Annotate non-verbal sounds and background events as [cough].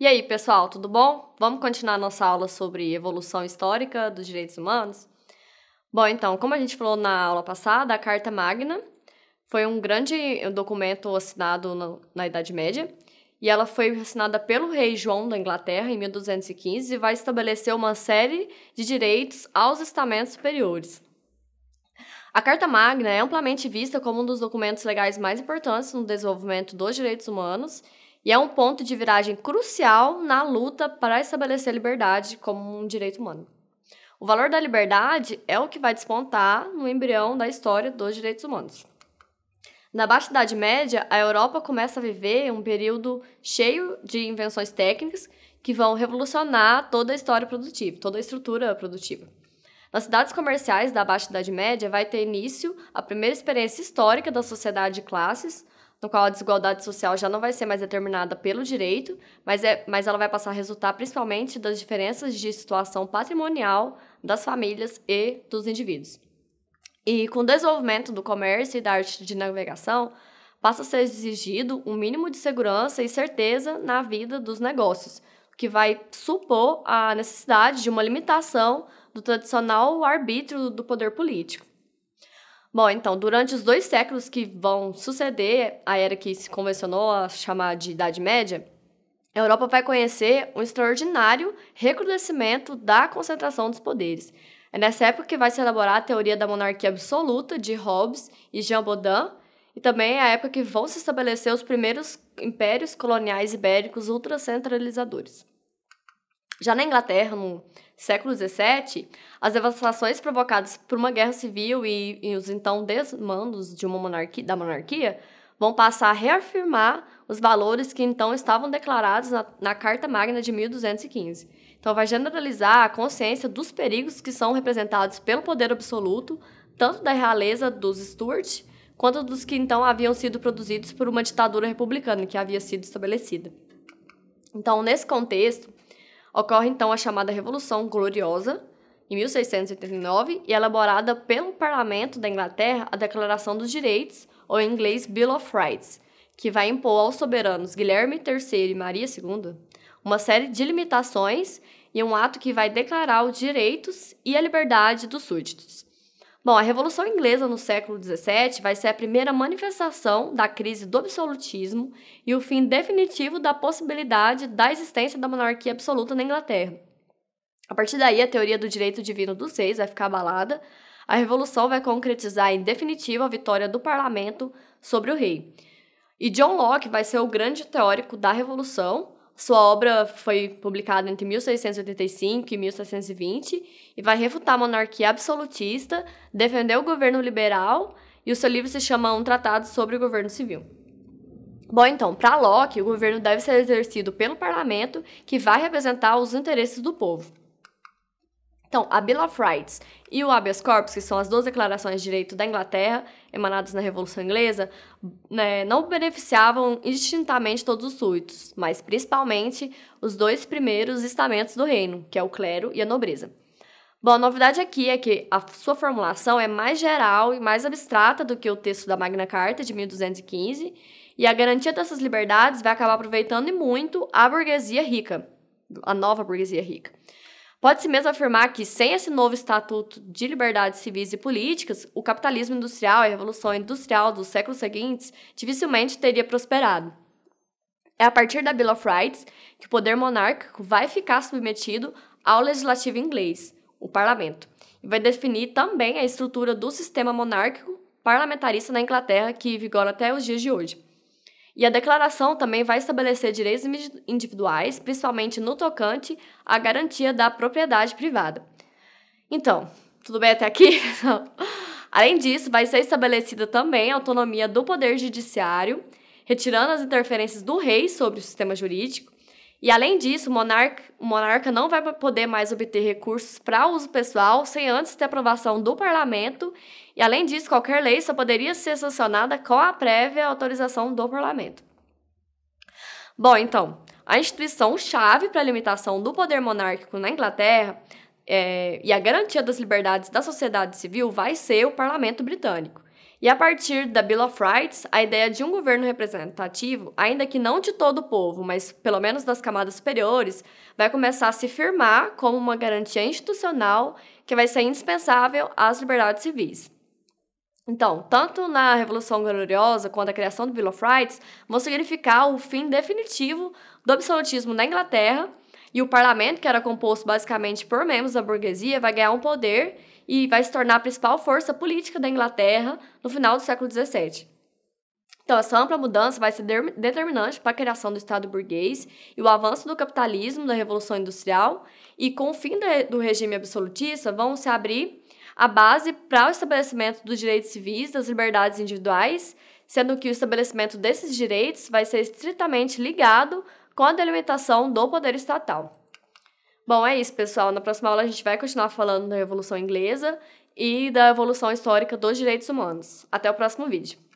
E aí, pessoal, tudo bom? Vamos continuar nossa aula sobre evolução histórica dos direitos humanos? Bom, então, como a gente falou na aula passada, a Carta Magna foi um grande documento assinado na Idade Média e ela foi assinada pelo rei João da Inglaterra em 1215 e vai estabelecer uma série de direitos aos estamentos superiores. A Carta Magna é amplamente vista como um dos documentos legais mais importantes no desenvolvimento dos direitos humanos e é um ponto de viragem crucial na luta para estabelecer a liberdade como um direito humano. O valor da liberdade é o que vai despontar no embrião da história dos direitos humanos. Na Baixa Idade Média, a Europa começa a viver um período cheio de invenções técnicas que vão revolucionar toda a história produtiva, toda a estrutura produtiva. Nas cidades comerciais da Baixa Idade Média vai ter início a primeira experiência histórica da sociedade de classes, no qual a desigualdade social já não vai ser mais determinada pelo direito, mas, é, mas ela vai passar a resultar principalmente das diferenças de situação patrimonial das famílias e dos indivíduos. E com o desenvolvimento do comércio e da arte de navegação, passa a ser exigido um mínimo de segurança e certeza na vida dos negócios, o que vai supor a necessidade de uma limitação do tradicional arbítrio do poder político. Bom, então, durante os dois séculos que vão suceder a era que se convencionou a chamar de Idade Média, a Europa vai conhecer um extraordinário recrudescimento da concentração dos poderes. É nessa época que vai se elaborar a teoria da monarquia absoluta de Hobbes e Jean Baudin, e também é a época que vão se estabelecer os primeiros impérios coloniais ibéricos ultracentralizadores. Já na Inglaterra, no século XVII, as devastações provocadas por uma guerra civil e, e os então desmandos de uma monarquia, da monarquia vão passar a reafirmar os valores que então estavam declarados na, na Carta Magna de 1215. Então, vai generalizar a consciência dos perigos que são representados pelo poder absoluto, tanto da realeza dos Stuart, quanto dos que então haviam sido produzidos por uma ditadura republicana que havia sido estabelecida. Então, nesse contexto, Ocorre então a chamada Revolução Gloriosa, em 1689, e elaborada pelo Parlamento da Inglaterra a Declaração dos Direitos, ou em inglês Bill of Rights, que vai impor aos soberanos Guilherme III e Maria II uma série de limitações e um ato que vai declarar os direitos e a liberdade dos súditos. Bom, a Revolução Inglesa no século XVII vai ser a primeira manifestação da crise do absolutismo e o fim definitivo da possibilidade da existência da monarquia absoluta na Inglaterra. A partir daí, a teoria do direito divino dos reis vai ficar abalada. A Revolução vai concretizar em definitivo a vitória do parlamento sobre o rei. E John Locke vai ser o grande teórico da Revolução, sua obra foi publicada entre 1685 e 1720 e vai refutar a monarquia absolutista, defender o governo liberal e o seu livro se chama Um Tratado sobre o Governo Civil. Bom, então, para Locke, o governo deve ser exercido pelo parlamento, que vai representar os interesses do povo. Então, a Bill of Rights e o habeas corpus, que são as duas declarações de direito da Inglaterra, emanadas na Revolução Inglesa, né, não beneficiavam indistintamente todos os súditos, mas principalmente os dois primeiros estamentos do reino, que é o clero e a nobreza. Bom, a novidade aqui é que a sua formulação é mais geral e mais abstrata do que o texto da Magna Carta de 1215, e a garantia dessas liberdades vai acabar aproveitando e muito a burguesia rica, a nova burguesia rica. Pode-se mesmo afirmar que, sem esse novo Estatuto de Liberdades Civis e Políticas, o capitalismo industrial e a Revolução Industrial dos séculos seguintes dificilmente teria prosperado. É a partir da Bill of Rights que o poder monárquico vai ficar submetido ao legislativo inglês, o parlamento, e vai definir também a estrutura do sistema monárquico parlamentarista na Inglaterra que vigora até os dias de hoje. E a declaração também vai estabelecer direitos individuais, principalmente no tocante à garantia da propriedade privada. Então, tudo bem até aqui? [laughs] Além disso, vai ser estabelecida também a autonomia do Poder Judiciário, retirando as interferências do rei sobre o sistema jurídico e além disso, o monarca, o monarca não vai poder mais obter recursos para uso pessoal sem antes ter aprovação do parlamento. E além disso, qualquer lei só poderia ser sancionada com a prévia autorização do parlamento. Bom, então, a instituição-chave para a limitação do poder monárquico na Inglaterra é, e a garantia das liberdades da sociedade civil vai ser o parlamento britânico. E a partir da Bill of Rights, a ideia de um governo representativo, ainda que não de todo o povo, mas pelo menos das camadas superiores, vai começar a se firmar como uma garantia institucional que vai ser indispensável às liberdades civis. Então, tanto na Revolução Gloriosa quanto a criação do Bill of Rights vão significar o fim definitivo do absolutismo na Inglaterra e o parlamento, que era composto basicamente por membros da burguesia, vai ganhar um poder e vai se tornar a principal força política da Inglaterra no final do século XVII. Então, essa ampla mudança vai ser determinante para a criação do Estado burguês e o avanço do capitalismo, da Revolução Industrial, e com o fim do regime absolutista, vão se abrir a base para o estabelecimento dos direitos civis, das liberdades individuais, sendo que o estabelecimento desses direitos vai ser estritamente ligado com a delimitação do poder estatal. Bom, é isso, pessoal. Na próxima aula a gente vai continuar falando da Revolução Inglesa e da evolução histórica dos direitos humanos. Até o próximo vídeo.